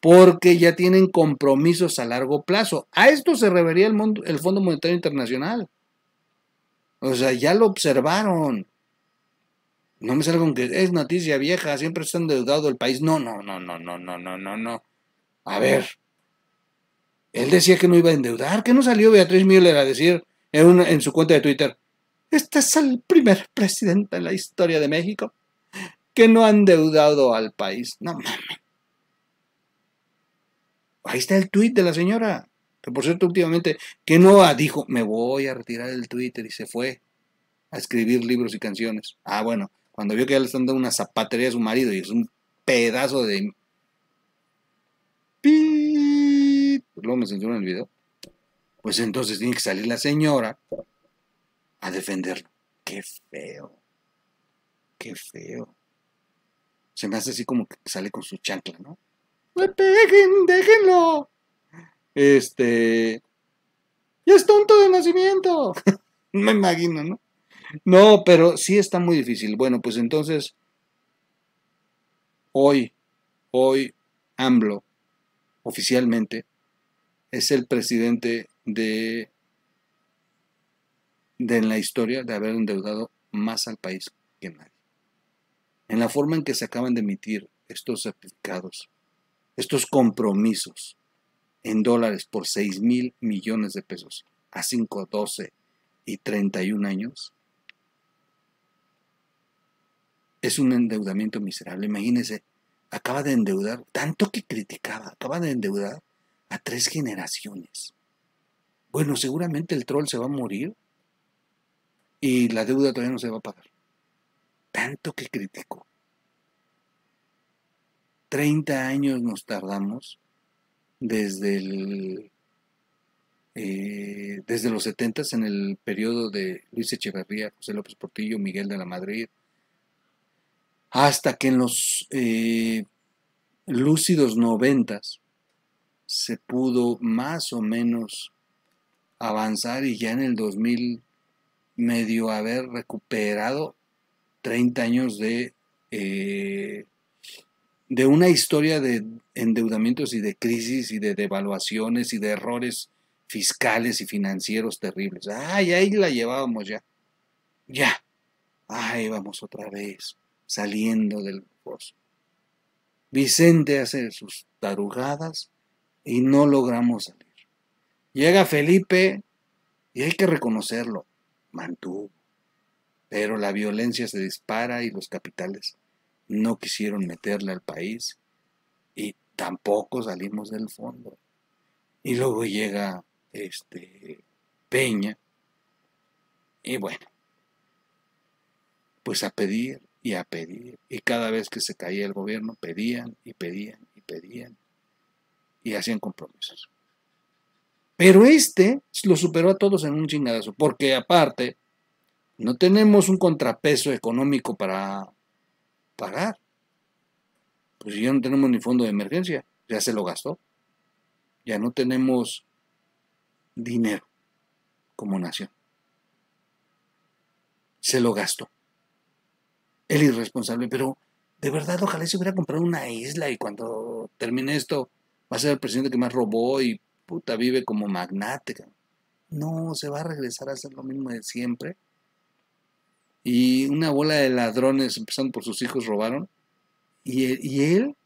porque ya tienen compromisos a largo plazo. A esto se revería el, el Fondo Monetario Internacional. O sea, ya lo observaron. No me con que es noticia vieja, siempre está endeudado el país. No, no, no, no, no, no, no, no, A ver. Él decía que no iba a endeudar, que no salió Beatriz Müller a decir en, en su cuenta de Twitter, este es el primer presidente en la historia de México que no han deudado al país. No mames. Ahí está el tuit de la señora. Que por cierto, últimamente, que no ah, dijo, me voy a retirar del Twitter y se fue a escribir libros y canciones. Ah, bueno, cuando vio que ya le están dando una zapatería a su marido y es un pedazo de. Pues luego me en el video. Pues entonces tiene que salir la señora a defender. ¡Qué feo! ¡Qué feo! Se me hace así como que sale con su chancla, ¿no? ¡Me pues, ¡Déjenlo! Este. y es tonto de nacimiento! me imagino, ¿no? No, pero sí está muy difícil. Bueno, pues entonces. Hoy, hoy, AMLO, oficialmente, es el presidente de, de en la historia de haber endeudado más al país que nadie en la forma en que se acaban de emitir estos aplicados, estos compromisos en dólares por 6 mil millones de pesos a 5, 12 y 31 años, es un endeudamiento miserable. Imagínense, acaba de endeudar, tanto que criticaba, acaba de endeudar a tres generaciones. Bueno, seguramente el troll se va a morir y la deuda todavía no se va a pagar tanto que critico. 30 años nos tardamos desde eh, desde los 70 en el periodo de Luis Echeverría, José López Portillo, Miguel de la Madrid, hasta que en los eh, lúcidos noventas se pudo más o menos avanzar y ya en el 2000 medio haber recuperado 30 años de, eh, de una historia de endeudamientos y de crisis y de devaluaciones y de errores fiscales y financieros terribles. Ay, ahí la llevábamos ya. Ya. Ahí vamos otra vez, saliendo del pozo. Vicente hace sus tarugadas y no logramos salir. Llega Felipe y hay que reconocerlo, mantuvo pero la violencia se dispara y los capitales no quisieron meterle al país y tampoco salimos del fondo. Y luego llega este Peña y bueno, pues a pedir y a pedir. Y cada vez que se caía el gobierno, pedían y pedían y pedían y hacían compromisos. Pero este lo superó a todos en un chingadazo, porque aparte no tenemos un contrapeso económico para pagar. Pues ya no tenemos ni fondo de emergencia, ya se lo gastó. Ya no tenemos dinero como nación. Se lo gastó. El irresponsable, pero de verdad ojalá se hubiera comprado una isla y cuando termine esto va a ser el presidente que más robó y puta vive como magnate. No, se va a regresar a hacer lo mismo de siempre y una bola de ladrones, empezando por sus hijos, robaron. Y él, e, y él,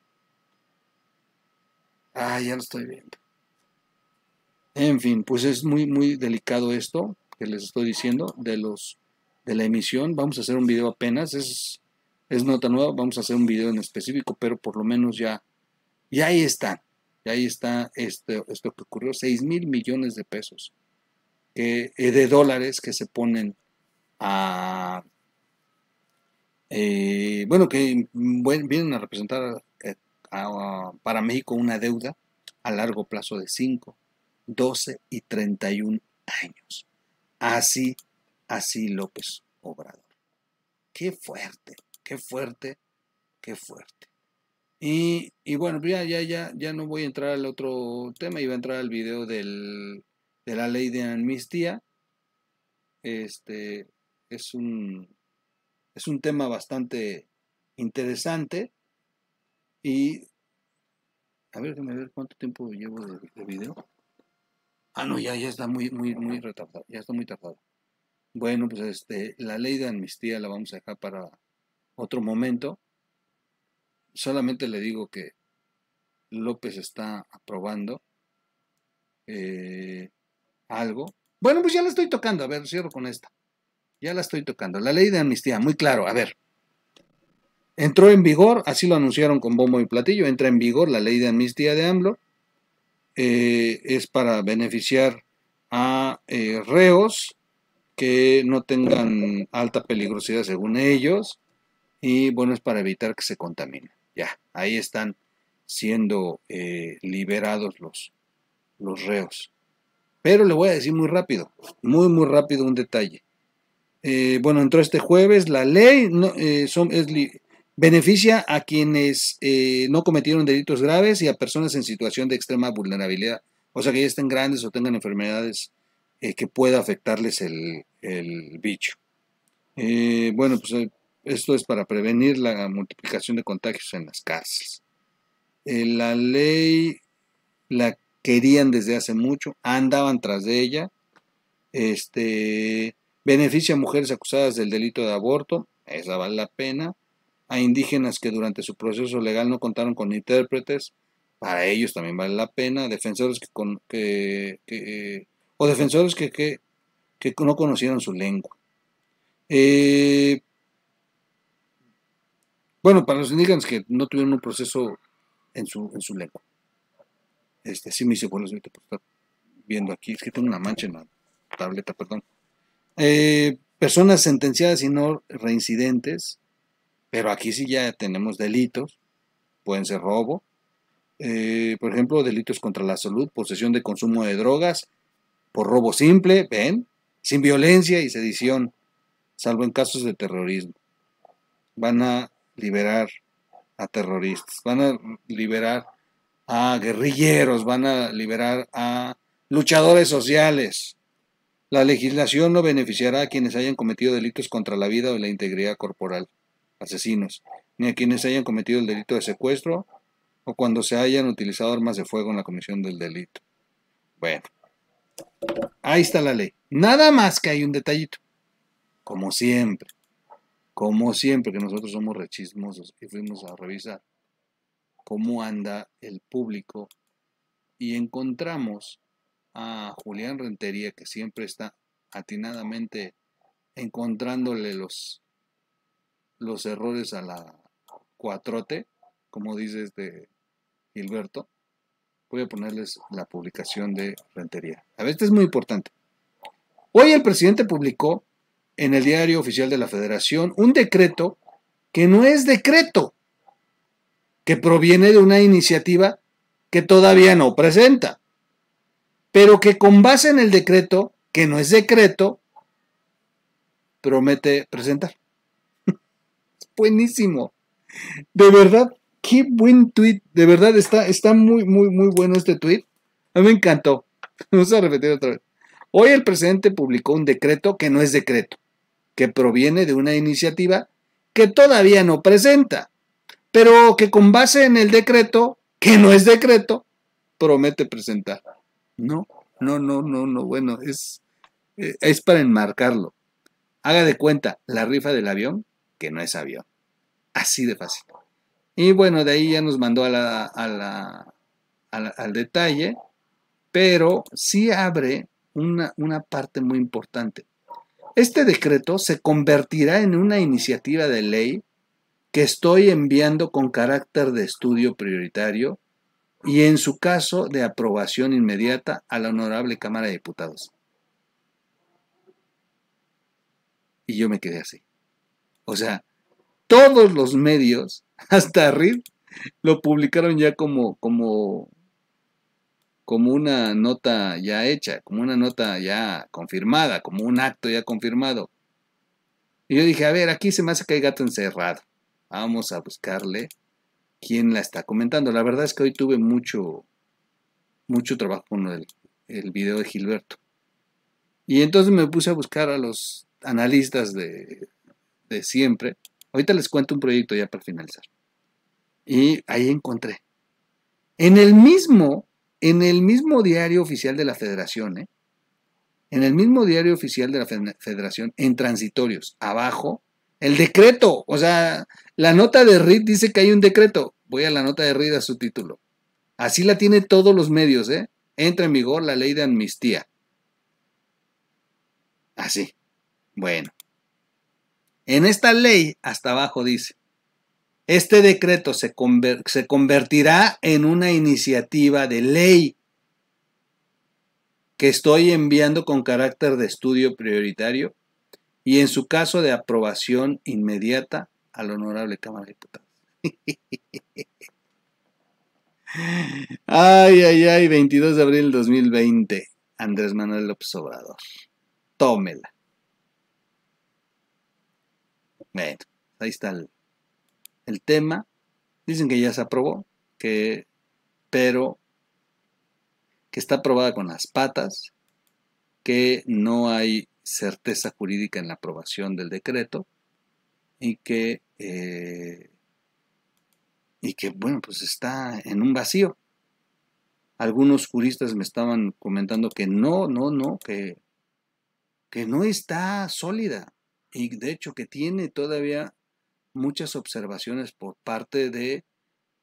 ah, ya lo estoy viendo. En fin, pues es muy, muy delicado esto que les estoy diciendo de los de la emisión. Vamos a hacer un video apenas, es, es nota nueva, vamos a hacer un video en específico, pero por lo menos ya, y ahí está. Y ahí está esto, esto que ocurrió, 6 mil millones de pesos, eh, de dólares que se ponen a... Eh, bueno, que vienen a representar eh, para México una deuda a largo plazo de 5, 12 y 31 años. Así, así López Obrador. Qué fuerte, qué fuerte, qué fuerte. Y, bueno, ya, ya, ya, no voy a entrar al otro tema, iba a entrar al video del, de la ley de amnistía. Este, es un, es un tema bastante interesante y a ver, déjame ver cuánto tiempo llevo de, video. Ah, no, ya, ya está muy, muy, muy retardado. Ya está muy tardado. Bueno, pues este, la ley de amnistía la vamos a dejar para otro momento. Solamente le digo que López está aprobando eh, algo. Bueno, pues ya la estoy tocando. A ver, cierro con esta. Ya la estoy tocando. La ley de amnistía, muy claro. A ver. Entró en vigor, así lo anunciaron con bombo y platillo, entra en vigor la ley de amnistía de AMLO. Eh, es para beneficiar a eh, reos que no tengan alta peligrosidad según ellos. Y bueno, es para evitar que se contamine Ya, ahí están siendo eh, liberados los, los reos. Pero le voy a decir muy rápido, muy, muy rápido un detalle. Eh, bueno, entró este jueves, la ley eh, beneficia a quienes eh, no cometieron delitos graves y a personas en situación de extrema vulnerabilidad, o sea que ya estén grandes o tengan enfermedades que pueda afectarles el, el bicho. bueno, pues esto es para prevenir la multiplicación de contagios en las cárceles. la ley la querían desde hace mucho, andaban tras de ella. Este, Beneficia a mujeres acusadas del delito de aborto, esa vale la pena. A indígenas que durante su proceso legal no contaron con intérpretes, para ellos también vale la pena. Defensores que, o defensores que, no conocieron su lengua. Eh, bueno, para los indígenas que no tuvieron un proceso en su, lengua. Este, sí, mis hice ahorita por estar viendo aquí, es que tengo una mancha en la tableta, perdón. Eh, personas sentenciadas y no reincidentes, pero aquí sí ya tenemos delitos, pueden ser robo, eh, por ejemplo, delitos contra la salud, posesión de consumo de drogas, por robo simple, ven, sin violencia y sedición, salvo en casos de terrorismo. Van a liberar a terroristas, van a liberar a guerrilleros, van a liberar a luchadores sociales, la legislación no beneficiará a quienes hayan cometido delitos contra la vida o la integridad corporal, asesinos, ni a quienes hayan cometido el delito de secuestro o cuando se hayan utilizado armas de fuego en la comisión del delito. Bueno, ahí está la ley. Nada más que hay un detallito. Como siempre, como siempre que nosotros somos rechismosos y fuimos a revisar cómo anda el público y encontramos a Julián Rentería, que siempre está atinadamente encontrándole los, los errores a la cuatrote, como dice este Gilberto, voy a ponerles la publicación de Rentería. A ver, esto es muy importante. Hoy el presidente publicó en el diario oficial de la Federación un decreto que no es decreto, que proviene de una iniciativa que todavía no presenta pero que con base en el decreto, que no es decreto, promete presentar. Buenísimo. De verdad, qué buen tweet. De verdad, está, está muy, muy, muy bueno este tweet. A mí me encantó. Vamos a repetir otra vez. Hoy el presidente publicó un decreto que no es decreto, que proviene de una iniciativa que todavía no presenta, pero que con base en el decreto, que no es decreto, promete presentar. No, no, no, no, no. Bueno, es, eh, es para enmarcarlo. Haga de cuenta la rifa del avión, que no es avión. Así de fácil. Y bueno, de ahí ya nos mandó al detalle, pero sí abre una parte muy importante. Este decreto se convertirá en una iniciativa de ley que estoy enviando con carácter de estudio prioritario y en su caso de aprobación inmediata a la Honorable Cámara de Diputados. Y yo me quedé así. O sea, todos los medios, hasta RID, lo publicaron ya como, como, como una nota ya hecha, como una nota ya confirmada, como un acto ya confirmado. Y yo dije, a ver, aquí se me hace que hay gato encerrado. Vamos a buscarle quién la está comentando. La verdad es que hoy tuve mucho, mucho trabajo con el, el video de Gilberto. Y entonces me puse a buscar a los analistas de, siempre. Ahorita les cuento un proyecto ya para finalizar. Y ahí encontré. En el mismo, en el mismo diario oficial de la federación, ¿eh? en el mismo diario oficial de la federación, en transitorios, abajo, el decreto, o sea, la nota de RID dice que hay un decreto. Voy a la nota de RID a su título. Así la tiene todos los medios, ¿eh? Entra en vigor la ley de amnistía. Así. Bueno. En esta ley, hasta abajo dice, este decreto se convertirá en una iniciativa de ley que estoy enviando con carácter de estudio prioritario y en su caso de aprobación inmediata al honorable Cámara de Diputados. ay, ay, ay, 22 de abril del 2020, Andrés Manuel López Obrador. Tómela. Bueno, ahí está el, tema. Dicen que ya se aprobó, que, pero que está aprobada con las patas, que no hay certeza jurídica en la aprobación del decreto y que, eh, y que bueno, pues está en un vacío. Algunos juristas me estaban comentando que no, no, no, que, que no está sólida y de hecho que tiene todavía muchas observaciones por parte de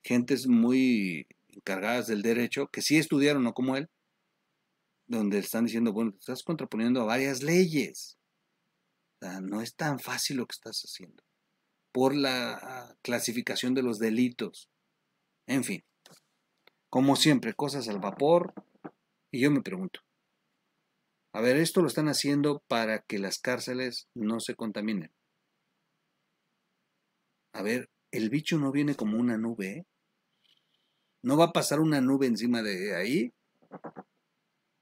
gentes muy encargadas del derecho que sí estudiaron, no como él, donde están diciendo, bueno, te estás contraponiendo a varias leyes. no es tan fácil lo que estás haciendo por la ah, clasificación de los delitos. En fin, como siempre, cosas al vapor. Y yo me pregunto, a ver, esto lo están haciendo para que las cárceles no se contaminen. A ver, el bicho no viene como una nube. ¿No va a pasar una nube encima de ahí?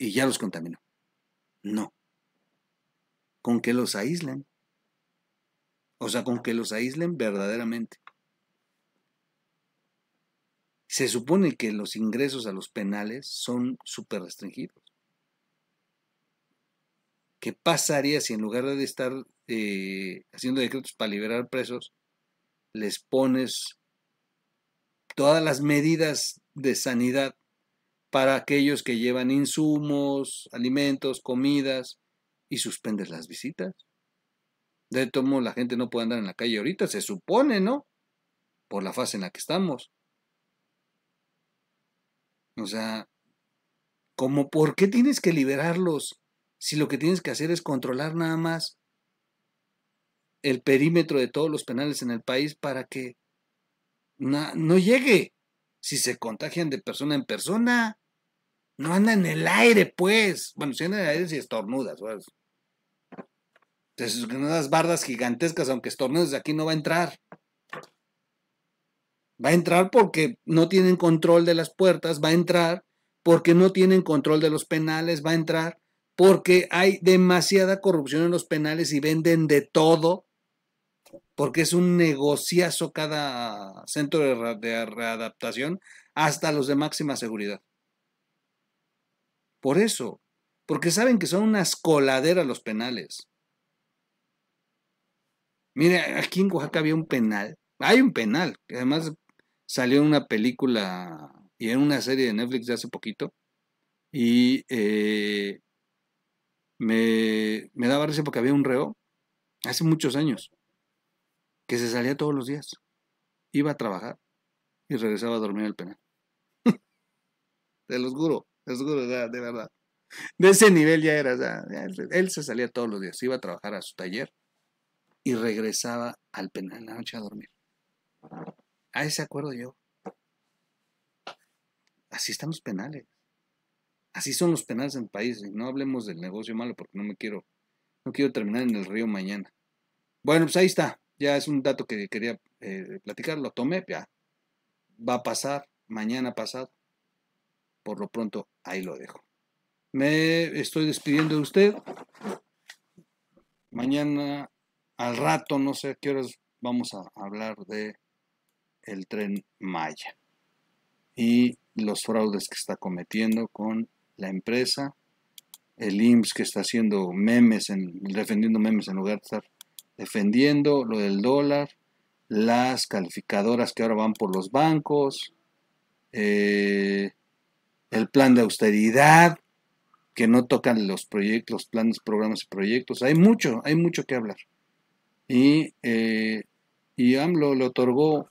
y ya los contaminó. No. Con que los aíslen. O sea, con que los aíslen verdaderamente. Se supone que los ingresos a los penales son súper restringidos. ¿Qué pasaría si en lugar de estar eh, haciendo decretos para liberar presos, les pones todas las medidas de sanidad para aquellos que llevan insumos, alimentos, comidas y suspenden las visitas. De tomo la gente no puede andar en la calle ahorita, se supone, ¿no? Por la fase en la que estamos. O sea, ¿cómo por qué tienes que liberarlos si lo que tienes que hacer es controlar nada más el perímetro de todos los penales en el país para que no llegue si se contagian de persona en persona? No anda en el aire, pues. Bueno, si anda en el aire, si estornudas, pues. unas bardas gigantescas, aunque estornudes aquí no va a entrar. Va a entrar porque no tienen control de las puertas, va a entrar porque no tienen control de los penales, va a entrar porque hay demasiada corrupción en los penales y venden de todo, porque es un negociazo cada centro de, readaptación, hasta los de máxima seguridad. Por eso, porque saben que son unas coladeras los penales. Mire, aquí en Oaxaca había un penal. Hay un penal, que además salió en una película y en una serie de Netflix de hace poquito. Y eh, me, daba risa porque había un reo hace muchos años que se salía todos los días. Iba a trabajar y regresaba a dormir al penal. Te los juro de verdad. De ese nivel ya era, él se salía todos los días, iba a trabajar a su taller y regresaba al penal en la noche a dormir. A ese acuerdo yo. Así están los penales. Así son los penales en país No hablemos del negocio malo porque no me quiero, no quiero terminar en el río mañana. Bueno, pues ahí está. Ya es un dato que quería eh, platicar. Lo tomé, ya. Va a pasar mañana pasado. Por lo pronto, ahí lo dejo. Me estoy despidiendo de usted. Mañana al rato, no sé a qué horas, vamos a hablar de el tren Maya y los fraudes que está cometiendo con la empresa, el IMSS que está haciendo memes, en, defendiendo memes en lugar de estar defendiendo lo del dólar, las calificadoras que ahora van por los bancos, eh, el plan de austeridad, que no tocan los proyectos, los planes, programas y proyectos. Hay mucho, hay mucho que hablar. Y, eh, y AMLO le otorgó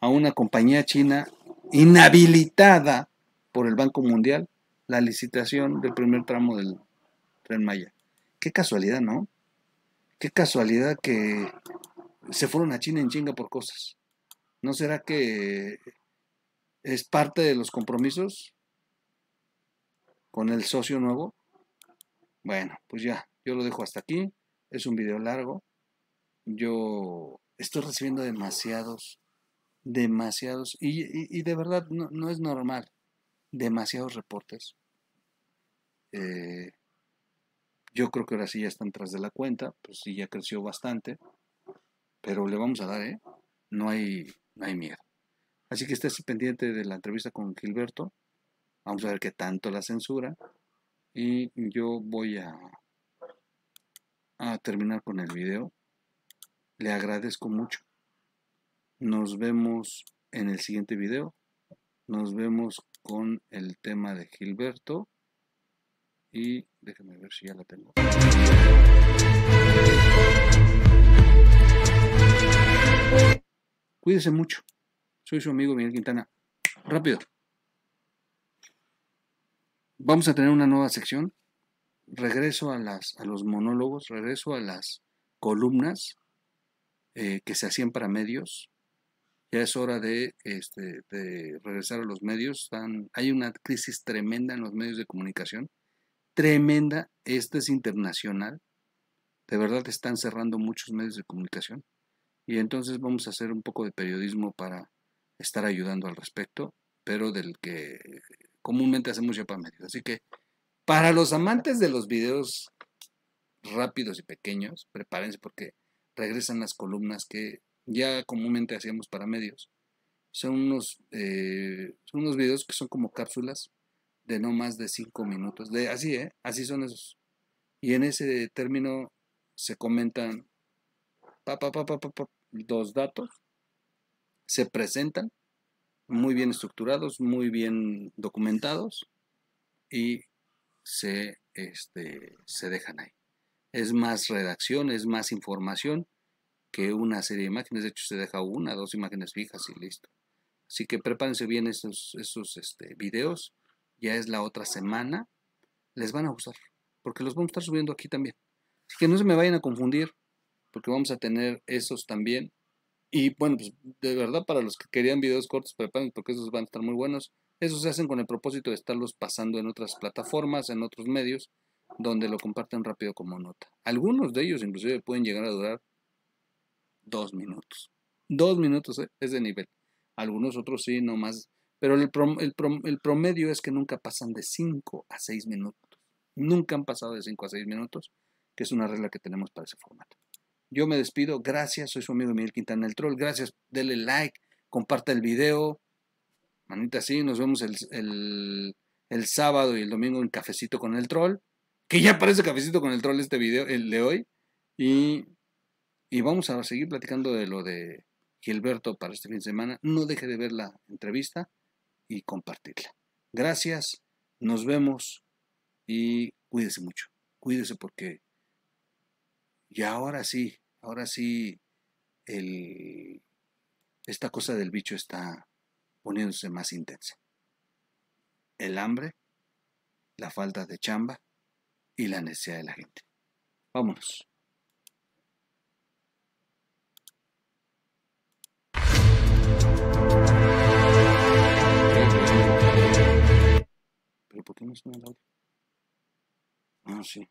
a una compañía china inhabilitada por el Banco Mundial la licitación del primer tramo del tren Maya. Qué casualidad, ¿no? Qué casualidad que se fueron a China en chinga por cosas. ¿No será que es parte de los compromisos con el socio nuevo. Bueno, pues ya, yo lo dejo hasta aquí. Es un video largo. Yo estoy recibiendo demasiados, demasiados, y, de verdad no, es normal, demasiados reportes. Eh, yo creo que ahora sí ya están tras de la cuenta, pues sí ya creció bastante, pero le vamos a dar, ¿eh? No hay, no hay miedo. Así que estés pendiente de la entrevista con Gilberto. Vamos a ver qué tanto la censura. Y yo voy a, a terminar con el video. Le agradezco mucho. Nos vemos en el siguiente video. Nos vemos con el tema de Gilberto. Y déjenme ver si ya la tengo. Cuídense mucho. Soy su amigo Miguel Quintana. Rápido. Vamos a tener una nueva sección. Regreso a, los monólogos, regreso a las columnas eh, que se hacían para medios. Ya es hora de, este, regresar a los medios. hay una crisis tremenda en los medios de comunicación. Tremenda. Esta es internacional. De verdad están cerrando muchos medios de comunicación. Y entonces vamos a hacer un poco de periodismo para estar ayudando al respecto, pero del que comúnmente hacemos ya para medios. Así que para los amantes de los videos rápidos y pequeños, prepárense porque regresan las columnas que ya comúnmente hacíamos para medios. Son unos, eh, unos videos que son como cápsulas de no más de cinco minutos. De, así, ¿eh? Así son esos. Y en ese término se comentan pa, pa, datos se presentan muy bien estructurados, muy bien documentados y se, este, se dejan ahí. Es más redacción, es más información que una serie de imágenes. De hecho, se deja una, dos imágenes fijas y listo. Así que prepárense bien esos, esos este, videos. Ya es la otra semana. Les van a gustar, porque los vamos a estar subiendo aquí también. Así que no se me vayan a confundir, porque vamos a tener esos también y bueno, pues de verdad para los que querían videos cortos, prepárense porque esos van a estar muy buenos. Esos se hacen con el propósito de estarlos pasando en otras plataformas, en otros medios, donde lo comparten rápido como nota. Algunos de ellos inclusive pueden llegar a durar dos minutos. Dos minutos eh, es de nivel. Algunos otros sí, no más. Pero el, promedio es que nunca pasan de cinco a seis minutos. Nunca han pasado de cinco a seis minutos, que es una regla que tenemos para ese formato. Yo me despido. Gracias. Soy su amigo Miguel Quintana el Troll. Gracias. Dele like. Comparta el video. Manita así. Nos vemos el, sábado y el domingo en Cafecito con el Troll. Que ya parece Cafecito con el Troll este video, el de hoy. Y, y vamos a seguir platicando de lo de Gilberto para este fin de semana. No deje de ver la entrevista y compartirla. Gracias. Nos vemos y cuídese mucho. Cuídese porque y ahora sí, ahora sí, esta cosa del bicho está poniéndose más intensa. El hambre, la falta de chamba y la necesidad de la gente. Vámonos. ¿Pero por qué no es una ah, sí.